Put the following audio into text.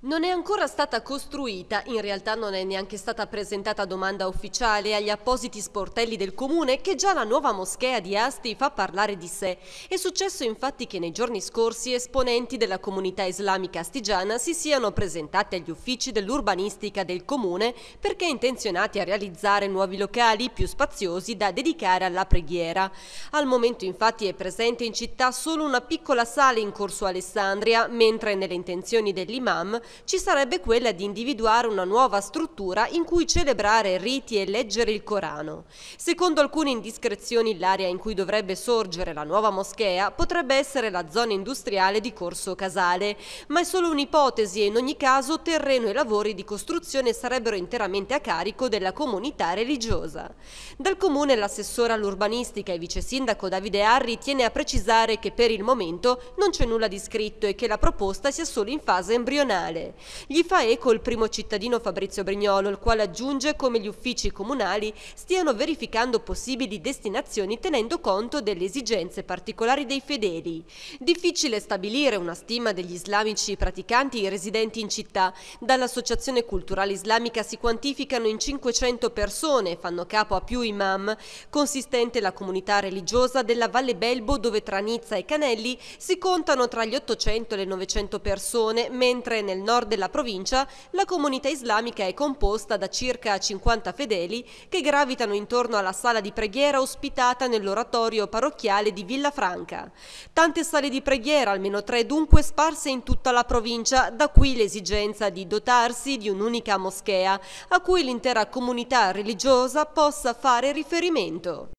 Non è ancora stata costruita, in realtà non è neanche stata presentata domanda ufficiale agli appositi sportelli del comune che già la nuova moschea di Asti fa parlare di sé. È successo infatti che nei giorni scorsi esponenti della comunità islamica astigiana si siano presentati agli uffici dell'urbanistica del comune perché intenzionati a realizzare nuovi locali più spaziosi da dedicare alla preghiera. Al momento infatti è presente in città solo una piccola sala in corso Alessandria, mentre nelle intenzioni dell'imam ci sarebbe quella di individuare una nuova struttura in cui celebrare riti e leggere il Corano. Secondo alcune indiscrezioni l'area in cui dovrebbe sorgere la nuova moschea potrebbe essere la zona industriale di Corso Casale, ma è solo un'ipotesi e in ogni caso terreno e lavori di costruzione sarebbero interamente a carico della comunità religiosa. Dal comune l'assessore all'urbanistica e vice sindaco Davide Arri tiene a precisare che per il momento non c'è nulla di scritto e che la proposta sia solo in fase embrionale comunale. Gli fa eco il primo cittadino Fabrizio Brignolo, il quale aggiunge come gli uffici comunali stiano verificando possibili destinazioni tenendo conto delle esigenze particolari dei fedeli. Difficile stabilire una stima degli islamici praticanti residenti in città. Dall'Associazione Culturale Islamica si quantificano in 500 persone, fanno capo a più imam. Consistente la comunità religiosa della Valle Belbo dove tra Nizza e Canelli si contano tra gli 800 e le 900 persone, mentre nel nord della provincia, la comunità islamica è composta da circa 50 fedeli che gravitano intorno alla sala di preghiera ospitata nell'oratorio parrocchiale di Villafranca. Tante sale di preghiera, almeno tre dunque, sparse in tutta la provincia, da qui l'esigenza di dotarsi di un'unica moschea a cui l'intera comunità religiosa possa fare riferimento.